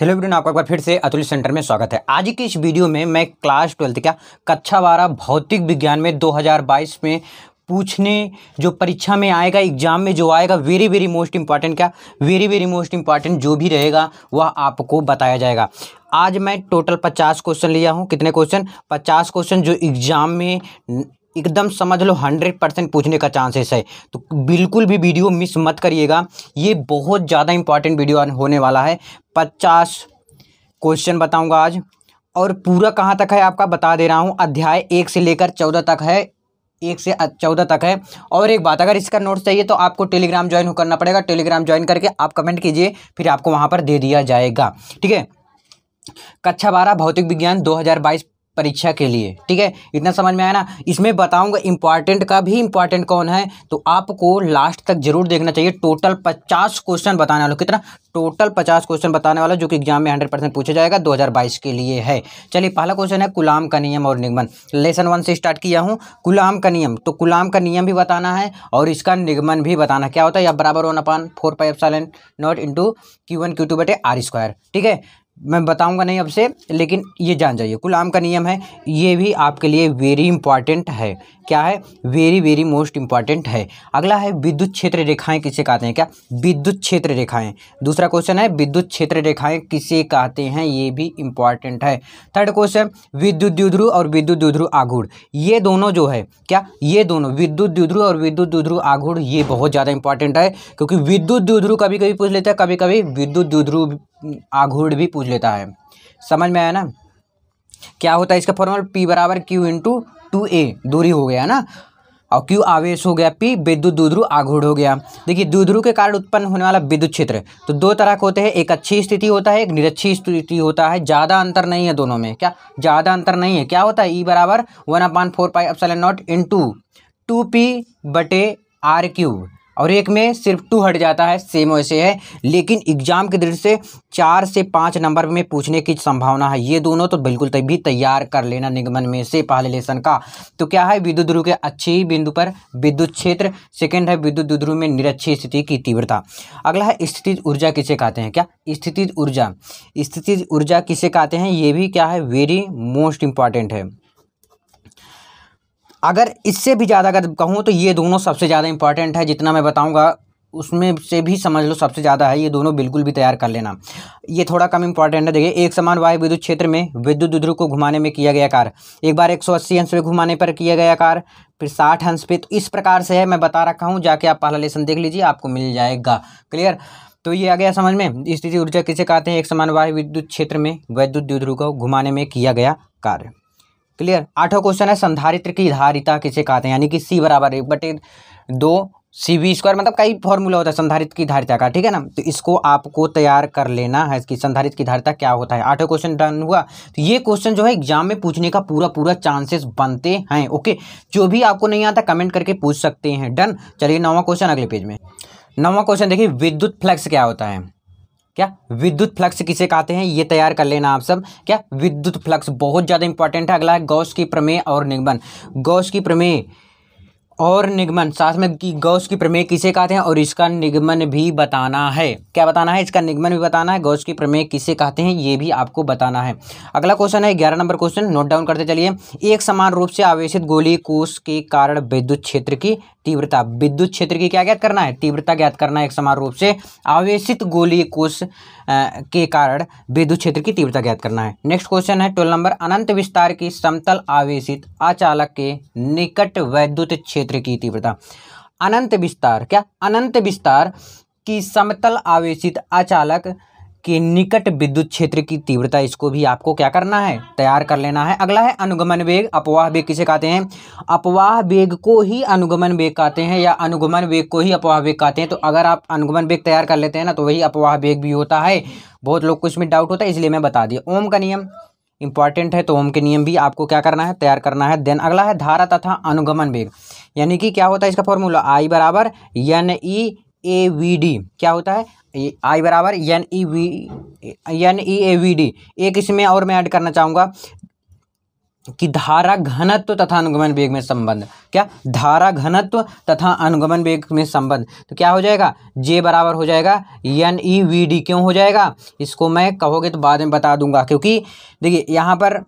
hello everyone आपका एक बार फिर से अतुल सेंटर में स्वागत है आज की इस वीडियो में मैं क्लास ट्वेल्थ का कक्षा बारह भौतिक विज्ञान में 2022 में पूछने जो परीक्षा में आएगा एग्जाम में जो आएगा वेरी वेरी मोस्ट इंपॉर्टेंट क्या वेरी वेरी मोस्ट इंपॉर्टेंट जो भी रहेगा वह आपको बताया जाएगा आज मैं टोटल पचास क्वेश्चन लिया हूँ कितने क्वेश्चन पचास क्वेश्चन जो एग्ज़ाम में एकदम समझ लो हंड्रेड परसेंट पूछने का चांसेस है तो बिल्कुल भी वीडियो मिस मत करिएगा ये बहुत ज़्यादा इंपॉर्टेंट वीडियो होने वाला है पचास क्वेश्चन बताऊँगा आज और पूरा कहाँ तक है आपका बता दे रहा हूँ अध्याय एक से लेकर चौदह तक है एक से चौदह तक है और एक बात अगर इसका नोट्स चाहिए तो आपको टेलीग्राम ज्वाइन करना पड़ेगा टेलीग्राम ज्वाइन करके आप कमेंट कीजिए फिर आपको वहाँ पर दे दिया जाएगा ठीक है कक्षा बारह भौतिक विज्ञान 2022 परीक्षा के लिए ठीक है इतना समझ में आया ना इसमें बताऊंगा इंपॉर्टेंट का भी इंपॉर्टेंट कौन है तो आपको लास्ट तक जरूर देखना चाहिए टोटल पचास क्वेश्चन बताने वाला कितना टोटल पचास क्वेश्चन बताने वाला जो कि एग्जाम में हंड्रेड परसेंट पूछा जाएगा दो के लिए है चलिए पहला क्वेश्चन है गुलाम का नियम और निगमन लेसन वन से स्टार्ट किया हूँ गुलाम का नियम तो गुलाम का नियम भी बताना है और इसका निगमन भी बताना क्या होता है या बराबर one upon four pi epsilon not into q one q two बटे आर स्क्वायर ठीक है मैं बताऊंगा नहीं अब से लेकिन ये जान जाइए कुल आम का नियम है ये भी आपके लिए वेरी इंपॉर्टेंट है क्या है वेरी वेरी मोस्ट इंपॉर्टेंट है अगला है विद्युत क्षेत्र रेखाएं किसे कहते हैं क्या विद्युत क्षेत्र रेखाएं दूसरा क्वेश्चन है विद्युत क्षेत्र रेखाएं किसे कहते हैं ये भी इंपॉर्टेंट है थर्ड क्वेश्चन विद्युत द्युध्रु और विद्युत द्युध्रु आघूड़ ये दोनों जो है क्या ये दोनों विद्युत द्युध्रु और विद्युत द्युध्रु आघूड़ ये बहुत ज़्यादा इंपॉर्टेंट है क्योंकि विद्युत द्युध्रु कभी कभी पूछ लेता है कभी कभी विद्युत द्युध्रु आघूड़ भी पूछ लेता है समझ में आया ना क्या होता है इसका फॉर्मूला पी बराबर क्यू इंटू टू ए दूरी हो गया ना और क्यू आवेश हो गया पी विद्युत दूध्रु आघूढ़ हो गया देखिए दूध्रु के कारण उत्पन्न होने वाला विद्युत क्षेत्र तो दो तरह के होते हैं एक अच्छी स्थिति होता है एक निरक्षी स्थिति होता है ज़्यादा अंतर नहीं है दोनों में क्या ज़्यादा अंतर नहीं है क्या होता है ई e बराबर one upon four pi epsilon not into two p बटे आर क्यू और एक में सिर्फ टू हट जाता है सेम वैसे है लेकिन एग्जाम की दृष्टि से चार से पाँच नंबर में पूछने की संभावना है ये दोनों तो बिल्कुल तभी तैयार कर लेना निगमन में से पहले लेसन का तो क्या है विद्युत ध्रुव के अच्छे ही बिंदु पर विद्युत क्षेत्र सेकेंड है विद्युत ध्रुव में निरक्षी स्थिति की तीव्रता अगला है स्थिति ऊर्जा किसे कहते हैं क्या स्थितिज ऊर्जा स्थितिज ऊर्जा किसे कहते हैं ये भी क्या है वेरी मोस्ट इंपॉर्टेंट है अगर इससे भी ज़्यादा अगर कहूँ तो ये दोनों सबसे ज़्यादा इंपॉर्टेंट है जितना मैं बताऊँगा उसमें से भी समझ लो सबसे ज़्यादा है ये दोनों बिल्कुल भी तैयार कर लेना ये थोड़ा कम इंपॉर्टेंट है देखिए एक समान वायु विद्युत क्षेत्र में विद्युत ध्रुव को घुमाने में किया गया कार्य एक बार 180 अंश पे घुमाने पर किया गया कार फिर 60 अंश पे तो इस प्रकार से है मैं बता रखा हूँ जाके आप पहला लेसन देख लीजिए आपको मिल जाएगा क्लियर तो ये आ गया समझ में स्थिति ऊर्जा किसे कहते हैं एक समान वायु विद्युत क्षेत्र में वैद्युत ध्रुव को घुमाने में किया गया कार्य क्लियर आठवां क्वेश्चन है संधारित्र की धारिता किसे कहते हैं यानी कि सी बराबर एक बटे दो सी वी स्क्वायर मतलब कई फॉर्मूला होता है संधारित की धारिता का ठीक है ना तो इसको आपको तैयार कर लेना है कि संधारित की धारिता क्या होता है आठवें क्वेश्चन डन हुआ तो ये क्वेश्चन जो है एग्जाम में पूछने का पूरा पूरा चांसेस बनते हैं ओके जो भी आपको नहीं आता कमेंट करके पूछ सकते हैं डन चलिए नौवा क्वेश्चन अगले पेज में नौवा क्वेश्चन देखिए विद्युत फ्लक्स क्या होता है क्या विद्युत फ्लक्स किसे कहते हैं ये तैयार कर लेना आप सब क्या विद्युत फ्लक्स बहुत ज़्यादा इंपॉर्टेंट है अगला है गौश की प्रमेय और निगमन गौश की प्रमेय और निगमन साथ में की गौश की प्रमेय किसे कहते हैं और इसका निगमन भी बताना है क्या बताना है इसका निगमन भी बताना है गौश की प्रमेय किसे कहते हैं ये भी आपको बताना है अगला क्वेश्चन है ग्यारह नंबर क्वेश्चन नोट डाउन करते चलिए एक समान रूप से आवेशित गोली कोष के कारण विद्युत क्षेत्र की तीव्रता विद्युत क्षेत्र की क्या ज्ञात करना है तीव्रता ज्ञात करना है एक समान रूप से आवेशित गोली कोष के कारण विद्युत क्षेत्र की तीव्रता ज्ञात करना है नेक्स्ट क्वेश्चन है ट्वेल्व नंबर अनंत विस्तार की समतल आवेशित अचालक के निकट वैद्युत क्षेत्र की तीव्रता अनंत विस्तार क्या अनंत विस्तार की समतल आवेशित अचालक के निकट विद्युत क्षेत्र की तीव्रता इसको भी आपको क्या करना है तैयार कर लेना है अगला है अनुगमन वेग अपवाह वेग किसे कहते हैं अपवाह वेग को ही अनुगमन वेग कहते हैं या अनुगमन वेग को ही अपवाह वेग कहते हैं तो अगर आप अनुगमन वेग तैयार कर लेते हैं ना तो वही अपवाह वेग भी होता है बहुत लोग को इसमें डाउट होता है इसलिए मैं बता दिया ओम का नियम इंपॉर्टेंट है तो ओम के नियम भी आपको क्या करना है तैयार करना है देन अगला है धारा तथा अनुगमन वेग यानी कि क्या होता है इसका फॉर्मूला आई बराबर N E A V D क्या होता है आई बराबर N E V N E A V D एक इसमें और मैं ऐड करना चाहूँगा कि धारा घनत्व तथा अनुगमन वेग में संबंध क्या धारा घनत्व तथा अनुगमन वेग में संबंध तो क्या हो जाएगा जे बराबर हो जाएगा एन ई वी डी क्यों हो जाएगा इसको मैं कहोगे तो बाद में बता दूंगा क्योंकि देखिए यहाँ पर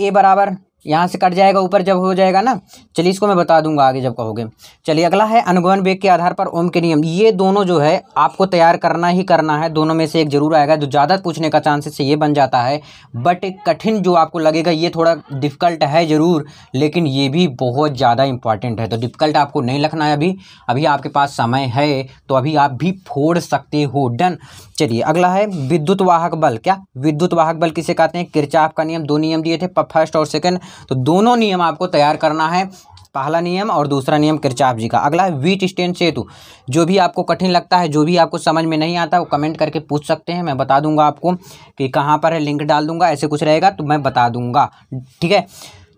ए बराबर यहाँ से कट जाएगा ऊपर जब हो जाएगा ना चलिए इसको मैं बता दूंगा आगे जब कहोगे चलिए अगला है अनुगमन वेग के आधार पर ओम के नियम ये दोनों जो है आपको तैयार करना ही करना है दोनों में से एक जरूर आएगा जो ज़्यादा पूछने का चांसेस ये बन जाता है बट कठिन जो आपको लगेगा ये थोड़ा डिफ़िकल्ट है ज़रूर लेकिन ये भी बहुत ज़्यादा इंपॉर्टेंट है तो डिफ़िकल्ट आपको नहीं लखना है अभी अभी आपके पास समय है तो अभी आप भी फोड़ सकते हो डन चलिए अगला है विद्युत वाहक बल क्या विद्युत वाहक बल किसे कहते हैं किरचाप का नियम दो नियम दिए थे फर्स्ट और सेकंड तो दोनों नियम आपको तैयार करना है पहला नियम और दूसरा नियम किरचाप जी का अगला है वीट स्टैंड सेतु जो भी आपको कठिन लगता है जो भी आपको समझ में नहीं आता वो कमेंट करके पूछ सकते हैं मैं बता दूंगा आपको कि कहाँ पर है लिंक डाल दूंगा ऐसे कुछ रहेगा तो मैं बता दूंगा ठीक है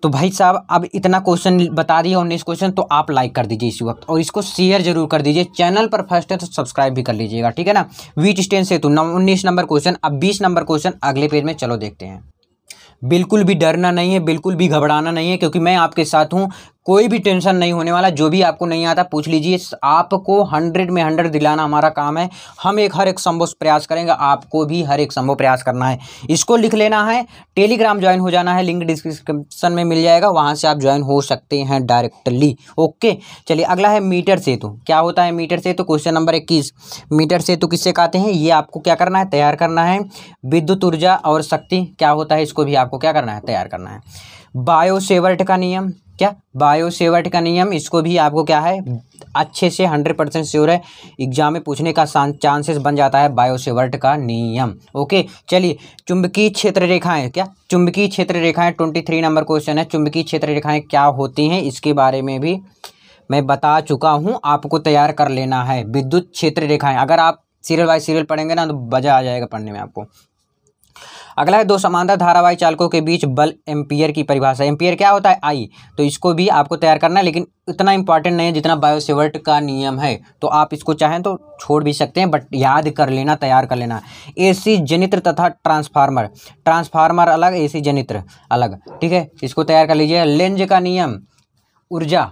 तो भाई साहब अब इतना क्वेश्चन बता दिया उन्नीस क्वेश्चन तो आप लाइक कर दीजिए इसी वक्त और इसको शेयर जरूर कर दीजिए चैनल पर फर्स्ट है तो सब्सक्राइब भी कर लीजिएगा ठीक है ना वीट स्टेन से तो उन्नीस नंबर क्वेश्चन अब बीस नंबर क्वेश्चन अगले पेज में चलो देखते हैं बिल्कुल भी डरना नहीं है बिल्कुल भी घबराना नहीं है क्योंकि मैं आपके साथ हूँ कोई भी टेंशन नहीं होने वाला जो भी आपको नहीं आता पूछ लीजिए आपको हंड्रेड में हंड्रेड दिलाना हमारा काम है हम एक हर एक संभव प्रयास करेंगे आपको भी हर एक संभव प्रयास करना है इसको लिख लेना है टेलीग्राम ज्वाइन हो जाना है लिंक डिस्क्रिप्शन में मिल जाएगा वहाँ से आप ज्वाइन हो सकते हैं डायरेक्टली ओके चलिए अगला है मीटर सेतु क्या होता है मीटर सेतु क्वेश्चन नंबर इक्कीस मीटर सेतु किससे कहते हैं ये आपको क्या करना है तैयार करना है विद्युत ऊर्जा और शक्ति क्या होता है इसको भी आपको क्या करना है तैयार करना है बायोसेवर्ट का नियम क्या बायोसेवर्ट का नियम इसको भी आपको क्या है अच्छे से हंड्रेड परसेंट श्योर है एग्जाम में पूछने का चांसेस बन जाता है बायोसेवर्ट का नियम ओके चलिए चुंबकीय क्षेत्र रेखाएं क्या चुंबकीय क्षेत्र रेखाएं ट्वेंटी थ्री नंबर क्वेश्चन है चुंबकीय क्षेत्र रेखाएं क्या होती हैं इसके बारे में भी मैं बता चुका हूँ आपको तैयार कर लेना है विद्युत क्षेत्र रेखाएं अगर आप सीरियल बाय सीरियल पढ़ेंगे ना तो मज़ा आ जाएगा पढ़ने में आपको अगला है दो समानता धारावाही चालकों के बीच बल एम्पियर की परिभाषा एम्पियर क्या होता है आई तो इसको भी आपको तैयार करना है लेकिन इतना इंपॉर्टेंट नहीं है जितना बायोसेवर्ट का नियम है तो आप इसको चाहें तो छोड़ भी सकते हैं बट याद कर लेना तैयार कर लेना एसी जनित्र तथा ट्रांसफार्मर ट्रांसफार्मर अलग सी जनित्र अलग ठीक है इसको तैयार कर लीजिए लेंज का नियम ऊर्जा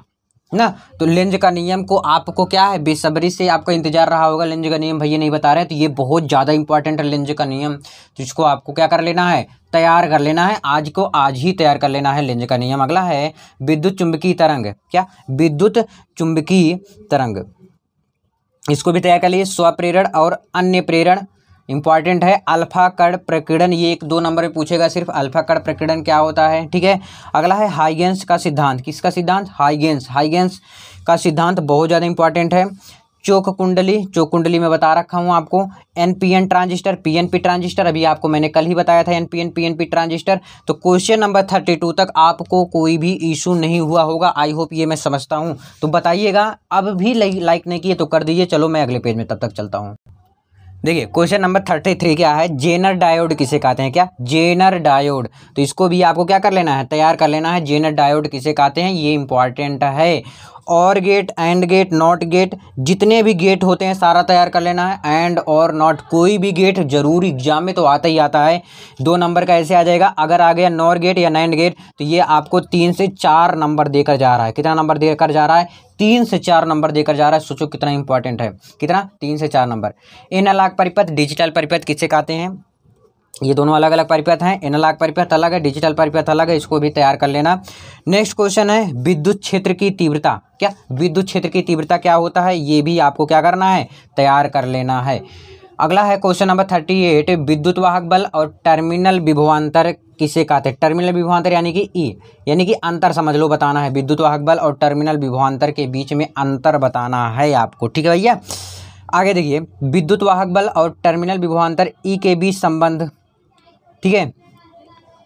ना तो लेंज का नियम को आपको क्या है बेसब्री से आपका इंतजार रहा होगा लेंज का नियम भैया नहीं बता रहे तो ये बहुत ज़्यादा इंपॉर्टेंट है लेंज का नियम जिसको आपको क्या कर लेना है तैयार कर लेना है आज को आज ही तैयार कर लेना है लेंज का नियम अगला है विद्युत चुंबकीय तरंग क्या विद्युत चुंबकीय तरंग इसको भी तैयार कर लिए स्वप्रेरण और अन्य प्रेरण इंपॉर्टेंट है अल्फा कर्ण प्रकीर्णन ये एक दो नंबर में पूछेगा सिर्फ अल्फा कर्ण प्रकीर्णन क्या होता है ठीक है अगला है हाइगेंस का सिद्धांत किसका सिद्धांत हाइगेंस हाइगेंस का सिद्धांत बहुत ज़्यादा इंपॉर्टेंट है चोक कुंडली चोक कुंडली में बता रखा हूँ आपको N P N transistor P N P transistor अभी आपको मैंने कल ही बताया था N P N P N P transistor तो क्वेश्चन नंबर थर्टी टू तक आपको कोई भी इशू नहीं हुआ होगा आई होप ये मैं समझता हूँ तो बताइएगा अब भी लाइक नहीं किए तो कर दीजिए चलो मैं अगले पेज में तब तक चलता हूँ देखिए क्वेश्चन नंबर थर्टी थ्री क्या है जेनर डायोड किसे कहते हैं क्या जेनर डायोड तो इसको भी आपको क्या कर लेना है तैयार कर लेना है जेनर डायोड किसे कहते हैं ये इंपॉर्टेंट है और gate and gate not gate जितने भी गेट होते हैं सारा तैयार कर लेना है एंड और नॉट कोई भी गेट जरूर एग्जाम में तो आता ही आता है दो नंबर का ऐसे आ जाएगा अगर आ गया नॉर गेट या नैंड गेट तो ये आपको तीन से चार नंबर देकर जा रहा है कितना नंबर देकर जा रहा है तीन से चार नंबर देकर जा रहा है सोचो कितना इंपॉर्टेंट है कितना तीन से चार नंबर इन अलाक परिपथ डिजिटल परिपथ किससे कहते हैं ये दोनों अलग अलग परिपथ हैं एनालॉग परिपथ अलग है डिजिटल परिपथ अलग है इसको भी तैयार कर लेना नेक्स्ट क्वेश्चन है विद्युत क्षेत्र की तीव्रता क्या विद्युत क्षेत्र की तीव्रता क्या होता है ये भी आपको क्या करना है तैयार कर लेना है अगला है क्वेश्चन नंबर थर्टी एट विद्युत वाहक बल और टर्मिनल विभवान्तर किसे कहते हैं टर्मिनल विभवान्तर यानी कि ई e, यानी कि अंतर समझ लो बताना है विद्युत वाहक बल और टर्मिनल विभवान्तर के बीच में अंतर बताना है आपको ठीक है भैया आगे देखिए विद्युत वाहक बल और टर्मिनल विभवान्तर ई e के बीच संबंध ठीक है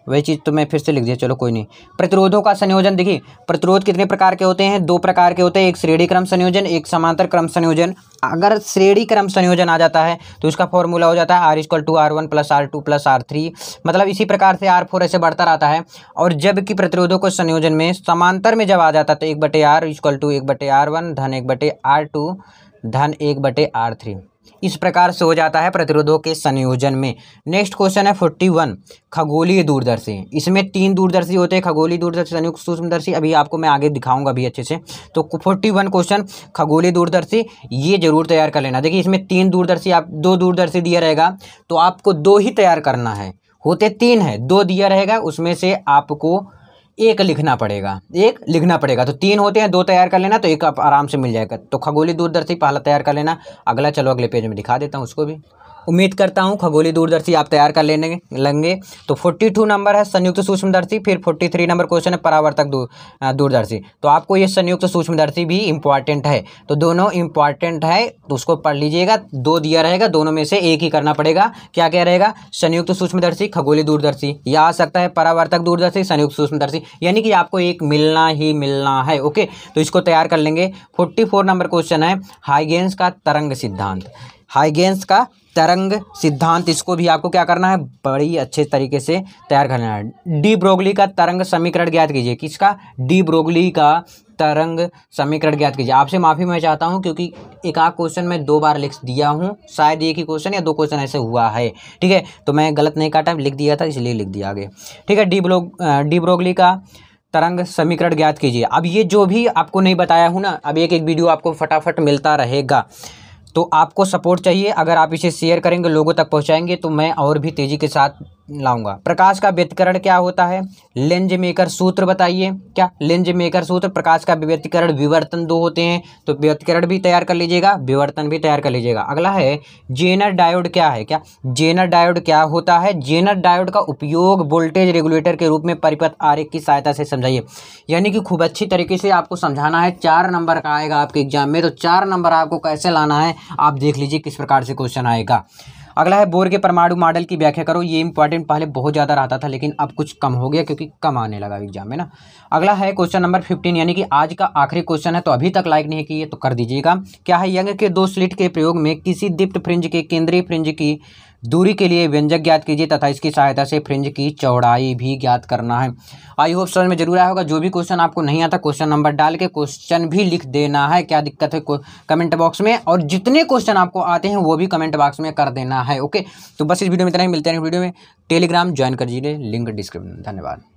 वही चीज़ तो मैं फिर से लिख दिया चलो कोई नहीं प्रतिरोधों का संयोजन देखिए प्रतिरोध कितने प्रकार के होते हैं दो प्रकार के होते हैं एक श्रेणी क्रम संयोजन एक समांतर क्रम संयोजन अगर श्रेणी क्रम संयोजन आ जाता है तो इसका फॉर्मूला हो जाता है R equal to R one plus R two plus R three मतलब इसी प्रकार से आर फोर ऐसे बढ़ता रहता है और जबकि प्रतिरोधों को संयोजन में समांतर में जब आ जाता है तो एक बटे आर इक्वल टू एक बटे आर वन धन एक बटे आर टू धन एक बटे आर थ्री इस प्रकार से हो जाता है प्रतिरोधों के संयोजन में नेक्स्ट क्वेश्चन है फोर्टी वन खगोलीय दूरदर्शी इसमें तीन दूरदर्शी होते हैं खगोलीय दूरदर्शी संयुक्त सूक्ष्मदर्शी अभी आपको मैं आगे दिखाऊंगा अभी अच्छे से तो फोर्टी वन क्वेश्चन खगोलीय दूरदर्शी ये जरूर तैयार कर लेना देखिए इसमें तीन दूरदर्शी आप दो दूरदर्शी दिया रहेगा तो आपको दो ही तैयार करना है होते तीन है दो दिया रहेगा उसमें से आपको एक लिखना पड़ेगा एक लिखना पड़ेगा तो तीन होते हैं दो तैयार कर लेना तो एक आप आराम से मिल जाएगा तो खगोली दूरदर्शी पहला तैयार कर लेना अगला चलो अगले पेज में दिखा देता हूँ उसको भी उम्मीद करता हूँ खगोली दूरदर्शी आप तैयार कर लेने लेंगे तो फोर्टी टू नंबर है संयुक्त सूक्ष्मदर्शी फिर फोर्टी थ्री नंबर क्वेश्चन है परावर्तक दूर, दूरदर्शी तो आपको ये संयुक्त सूक्ष्मदर्शी भी इंपॉर्टेंट है तो दोनों इंपॉर्टेंट है तो उसको पढ़ लीजिएगा दो दिया रहेगा दोनों में से एक ही करना पड़ेगा क्या क्या रहेगा संयुक्त सूक्ष्मदर्शी खगोली दूरदर्शी या आ सकता है परावर्तक दूरदर्शी संयुक्त सूक्ष्मदर्शी यानी कि आपको एक मिलना ही मिलना है ओके तो इसको तैयार कर लेंगे फोर्टी नंबर क्वेश्चन है हाइगेंस का तरंग सिद्धांत हाइगेंस का तरंग सिद्धांत इसको भी आपको क्या करना है बड़ी अच्छे तरीके से तैयार करना है डी ब्रोगली का तरंग समीकरण ज्ञात कीजिए किसका डी ब्रोगली का तरंग समीकरण ज्ञात कीजिए आपसे माफ़ी मैं चाहता हूँ क्योंकि एक आध क्वेश्चन मैं दो बार लिख दिया हूँ शायद एक ही क्वेश्चन या दो क्वेश्चन ऐसे हुआ है ठीक है तो मैं गलत नहीं काटा लिख दिया था इसलिए लिख दिया आगे ठीक है डी ब्रोग डी ब्रोगली का तरंग समीकरण ज्ञात कीजिए अब ये जो भी आपको नहीं बताया हूँ ना अब एक एक वीडियो आपको फटाफट मिलता रहेगा तो आपको सपोर्ट चाहिए अगर आप इसे शेयर करेंगे लोगों तक पहुँचाएंगे तो मैं और भी तेज़ी के साथ लाऊंगा प्रकाश का व्यतिकरण क्या होता है लेंज मेकर सूत्र बताइए क्या लेंज मेकर सूत्र प्रकाश का व्यतिकरण विवर्तन दो होते हैं तो व्यतिकरण भी तैयार कर लीजिएगा विवर्तन भी तैयार कर लीजिएगा अगला है जेनर डायोड क्या है क्या जेनर डायोड क्या होता है जेनर डायोड का उपयोग वोल्टेज रेगुलेटर के रूप में परिपथ आरेख की सहायता से समझाइए यानी कि खूब अच्छी तरीके से आपको समझाना है चार नंबर का आएगा आपके एग्जाम में तो चार नंबर आपको कैसे लाना है आप देख लीजिए किस प्रकार से क्वेश्चन आएगा अगला है बोर के परमाणु मॉडल की व्याख्या करो ये इंपॉर्टेंट पहले बहुत ज़्यादा रहता था लेकिन अब कुछ कम हो गया क्योंकि कम आने लगा एग्जाम में ना अगला है क्वेश्चन नंबर फिफ्टीन यानी कि आज का आखिरी क्वेश्चन है तो अभी तक लाइक नहीं किए तो कर दीजिएगा क्या है यंग के दो स्लिट के प्रयोग में किसी दिप्त फ्रिंज के केंद्रीय फ्रिंज की दूरी के लिए व्यंजक ज्ञात कीजिए तथा इसकी सहायता से फ्रिंज की चौड़ाई भी ज्ञात करना है आई होप समझ में जरूर आया होगा जो भी क्वेश्चन आपको नहीं आता क्वेश्चन नंबर डाल के क्वेश्चन भी लिख देना है क्या दिक्कत है कमेंट बॉक्स में और जितने क्वेश्चन आपको आते हैं वो भी कमेंट बॉक्स में कर देना है ओके तो बस इस वीडियो में इतना ही मिलते हैं वीडियो में टेलीग्राम ज्वाइन कर लीजिए लिंक डिस्क्रिप्शन धन्यवाद